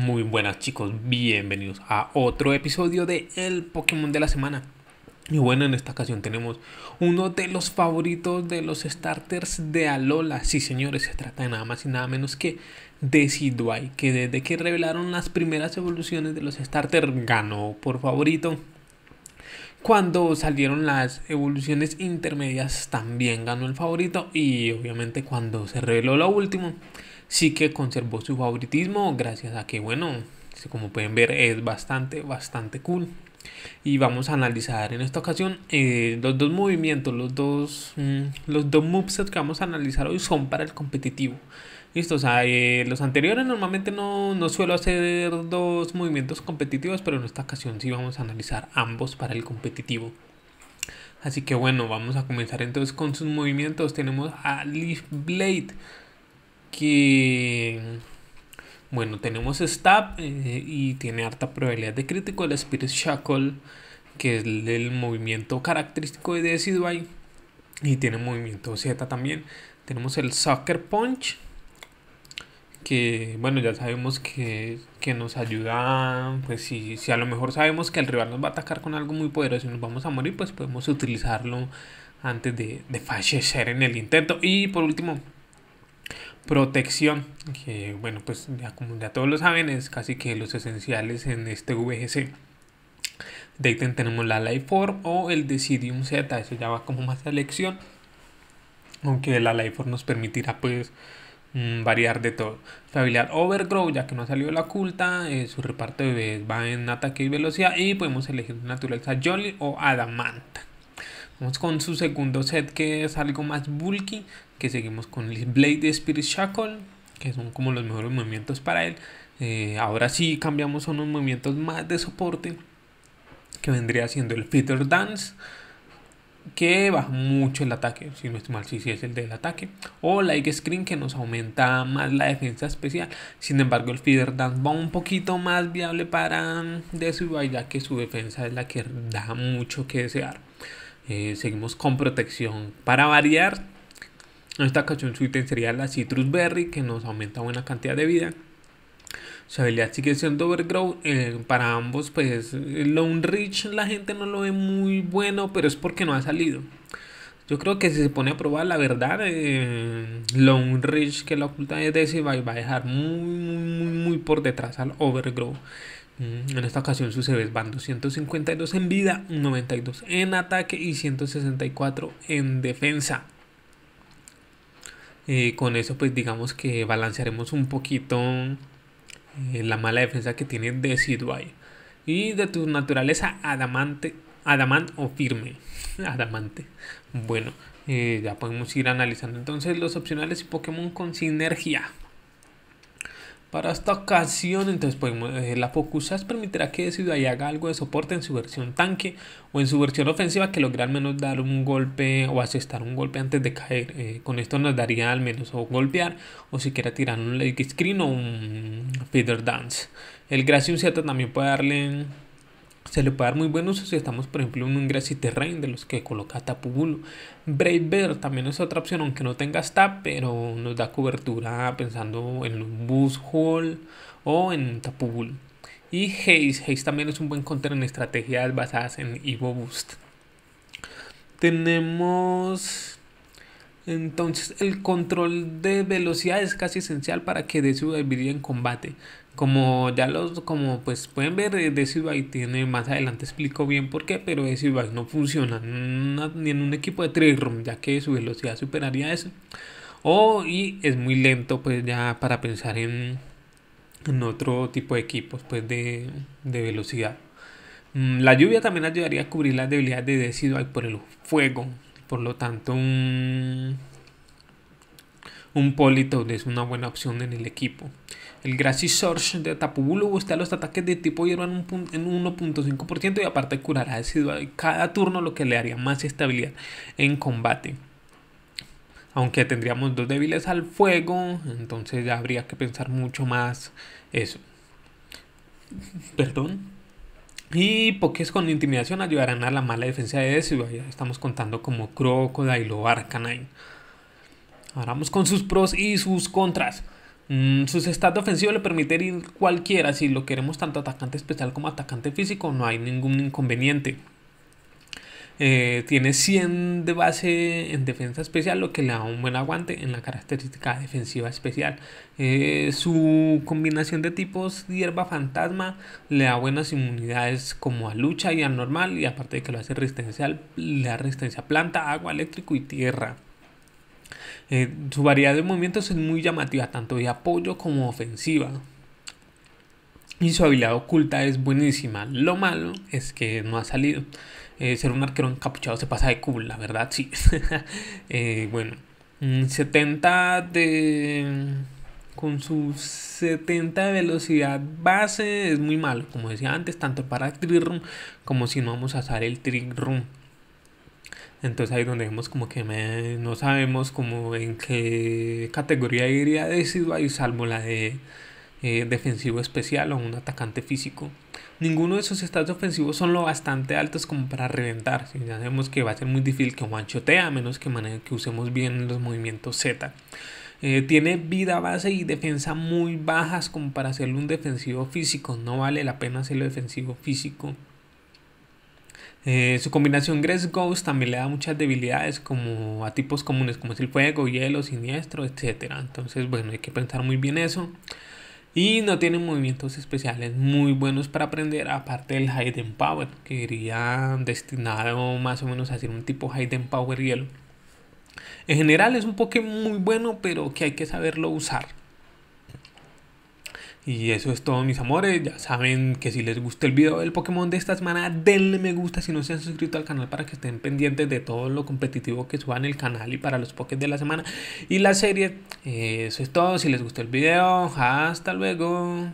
Muy buenas chicos, bienvenidos a otro episodio de El Pokémon de la Semana. Y bueno, en esta ocasión tenemos uno de los favoritos de los starters de Alola. Sí, señores, se trata de nada más y nada menos que Decidueye, que desde que revelaron las primeras evoluciones de los starters ganó por favorito. Cuando salieron las evoluciones intermedias también ganó el favorito y obviamente cuando se reveló lo último sí que conservó su favoritismo gracias a que, bueno, como pueden ver es bastante, bastante cool. Y vamos a analizar en esta ocasión eh, los dos movimientos, los dos, mm, los dos movesets que vamos a analizar hoy son para el competitivo. Listo, o sea, eh, los anteriores normalmente no, no suelo hacer dos movimientos competitivos, pero en esta ocasión sí vamos a analizar ambos para el competitivo. Así que bueno, vamos a comenzar entonces con sus movimientos. Tenemos a Leaf Blade que, bueno, tenemos Stab eh, y tiene harta probabilidad de crítico. El Spirit Shackle, que es el, movimiento característico de Decidueye, y tiene movimiento Z también. Tenemos el Sucker Punch, que bueno, ya sabemos que, nos ayuda, pues si, si a lo mejor sabemos que el rival nos va a atacar con algo muy poderoso y nos vamos a morir, pues podemos utilizarlo antes de, de fallecer en el intento. Y por último, Protección, que bueno, pues ya como ya todos lo saben, es casi que los esenciales en este VGC. De ahí tenemos la Lifeform o el Decidium Z, eso ya va como más selección elección. Aunque la Lifeform nos permitirá pues mm, variar de todo. Familiar Overgrow, ya que no ha salido la culta eh, su reparto de va en ataque y velocidad y podemos elegir naturaleza Jolly o adamant Vamos con su segundo set que es algo más bulky, que seguimos con el Blade Spirit Shackle, que son como los mejores movimientos para él. Eh, ahora sí cambiamos a unos movimientos más de soporte, que vendría siendo el Feather Dance, que baja mucho el ataque, si no estoy mal, si sí, es el del ataque. O Like Screen, que nos aumenta más la defensa especial. Sin embargo, el Feeder Dance va un poquito más viable para de su ya que su defensa es la que da mucho que desear. Eh, seguimos con protección. Para variar, esta ocasión su sería la Citrus Berry, que nos aumenta buena cantidad de vida. Su habilidad sigue siendo Overgrow. Eh, para ambos, pues eh, long Reach la gente no lo ve muy bueno, pero es porque no ha salido. Yo creo que si se pone a probar, la verdad, eh, Lone Reach que la oculta es decir va a dejar muy, muy, muy, muy por detrás al Overgrow. En esta ocasión sus van 252 en vida, 92 en ataque y 164 en defensa. Eh, con eso pues digamos que balancearemos un poquito eh, la mala defensa que tiene Decidueye. Y de tu naturaleza adamante, adamant o firme. adamante. Bueno, eh, ya podemos ir analizando entonces los opcionales y Pokémon con sinergia. Para esta ocasión, entonces podemos eh, la Focus permitirá que ahí haga algo de soporte en su versión tanque o en su versión ofensiva que logre al menos dar un golpe o asestar un golpe antes de caer. Eh, con esto nos daría al menos o golpear o siquiera tirar un Lake Screen o un Feather Dance. El Gracium 7 también puede darle se le puede dar muy buen uso si estamos, por ejemplo, en un Grassy Terrain de los que coloca Tapu Tapubulo. Brave Bear también es otra opción, aunque no tenga stab, pero nos da cobertura pensando en un Boost Hall o en Tapu Tapubulo. Y Haze, Haze también es un buen counter en estrategias basadas en Evo Boost. Tenemos entonces el control de velocidad es casi esencial para que su vivía en combate. Como ya los, como pues pueden ver, eh, y tiene, más adelante explico bien por qué, pero Decibai no funciona ni en un equipo de room ya que su velocidad superaría eso. O y es muy lento, pues ya para pensar en, en otro tipo de equipos, pues de, velocidad. Mm, la lluvia también ayudaría a cubrir las debilidades de Decibai por el fuego, por lo tanto, un, un es una buena opción en el equipo. El Grassy Surge de Tapubulu gusta los ataques de tipo hierba en, un 1.5% y aparte curará cada turno, lo que le haría más estabilidad en combate. Aunque tendríamos dos débiles al fuego, entonces ya habría que pensar mucho más eso. Perdón. Y es con intimidación ayudarán a la mala defensa de Ezio. Ya estamos contando como Crocodile o Arcanine. Ahora vamos con sus pros y sus contras. Mm, sus estados ofensivos le permiten ir cualquiera. Si lo queremos tanto atacante especial como atacante físico, no hay ningún inconveniente. Eh, tiene 100 de base en defensa especial, lo que le da un buen aguante en la característica defensiva especial. Eh, su combinación de tipos hierba fantasma le da buenas inmunidades como a lucha y a normal, y aparte de que lo hace resistencial, le da resistencia a planta, agua, eléctrico y tierra. Eh, su variedad de movimientos es muy llamativa, tanto de apoyo como ofensiva. Y su habilidad oculta es buenísima. Lo malo es que no ha salido. Eh, ser un arquero encapuchado se pasa de cool, la verdad, sí. Eh, bueno, 70 mm, de... Con su 70 de velocidad base es muy malo, como decía antes, tanto para trick room como si no vamos a hacer el trick room. Entonces ahí donde vemos como que no sabemos como en qué categoría iría decidido ahí salvo la de eh, defensivo especial o un atacante físico ninguno de sus estados ofensivos son lo bastante altos como para reventar. si Ya sabemos que va a ser muy difícil que machotea, a menos que, que usemos bien los movimientos Z. Eh, tiene vida base y defensa muy bajas como para hacerle un defensivo físico. No vale la pena hacerlo defensivo físico. Eh, su combinación Grass Ghost también le da muchas debilidades como a tipos comunes como es el fuego, hielo, siniestro, etc. Entonces, bueno, hay que pensar muy bien eso. Y no tiene movimientos especiales muy buenos para aprender, aparte del Hayden Power, que iría destinado más o menos a ser un tipo Hayden Power hielo. En general es un Pokémon muy bueno, pero que hay que saberlo usar. Y eso es todo mis amores, ya saben que si les gusta el video del Pokémon de esta semana, denle me gusta si no se han suscrito al canal para que estén pendientes de todo lo competitivo que en el canal y para los Pokés de la semana y la serie. Eso es todo, si les gustó el video, hasta luego.